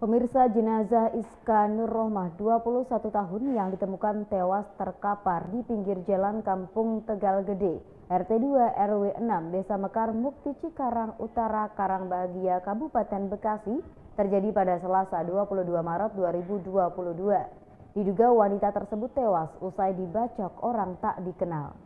Pemirsa jenazah Iska Nur Rohmah 21 tahun yang ditemukan tewas terkapar di pinggir jalan Kampung Tegal Gede, RT 2 RW 6 Desa Mekar Mukti Cikarang Utara Karangbahagia Kabupaten Bekasi terjadi pada Selasa 22 Maret 2022. Diduga wanita tersebut tewas usai dibacok orang tak dikenal.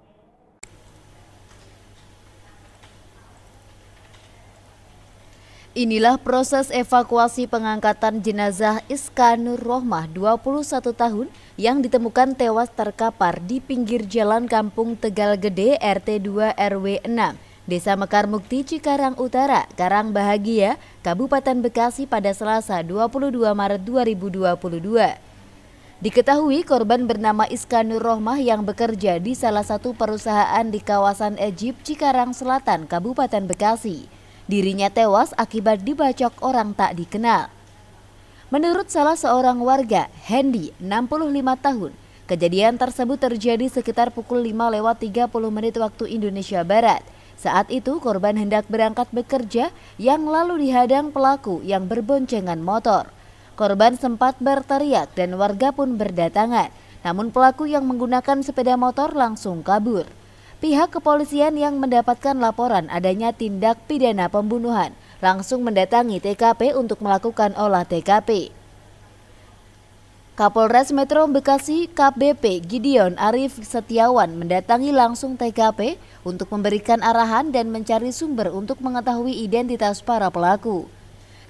Inilah proses evakuasi pengangkatan jenazah Iskanur Rohmah 21 tahun yang ditemukan tewas terkapar di pinggir jalan kampung Tegal Gede RT 2 RW 6, Desa Mekar Mukti Cikarang Utara, Karang Bahagia, Kabupaten Bekasi pada Selasa 22 Maret 2022. Diketahui korban bernama Iskanur Rohmah yang bekerja di salah satu perusahaan di kawasan Ejip, Cikarang Selatan, Kabupaten Bekasi. Dirinya tewas akibat dibacok orang tak dikenal. Menurut salah seorang warga, Hendy, 65 tahun, kejadian tersebut terjadi sekitar pukul 5 lewat 30 menit waktu Indonesia Barat. Saat itu korban hendak berangkat bekerja yang lalu dihadang pelaku yang berboncengan motor. Korban sempat berteriak dan warga pun berdatangan. Namun pelaku yang menggunakan sepeda motor langsung kabur. Pihak kepolisian yang mendapatkan laporan adanya tindak pidana pembunuhan langsung mendatangi TKP untuk melakukan olah TKP. Kapolres Metro Bekasi KBP Gideon Arif Setiawan mendatangi langsung TKP untuk memberikan arahan dan mencari sumber untuk mengetahui identitas para pelaku.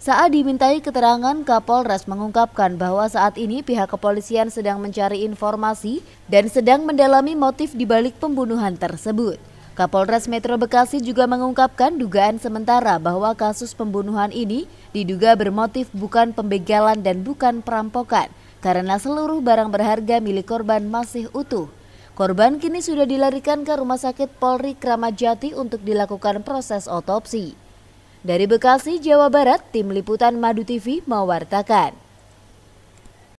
Saat dimintai keterangan, Kapolres mengungkapkan bahwa saat ini pihak kepolisian sedang mencari informasi dan sedang mendalami motif dibalik pembunuhan tersebut. Kapolres Metro Bekasi juga mengungkapkan dugaan sementara bahwa kasus pembunuhan ini diduga bermotif bukan pembegalan dan bukan perampokan karena seluruh barang berharga milik korban masih utuh. Korban kini sudah dilarikan ke Rumah Sakit Polri Kramajati untuk dilakukan proses otopsi. Dari Bekasi, Jawa Barat, Tim Liputan Madu TV mewartakan.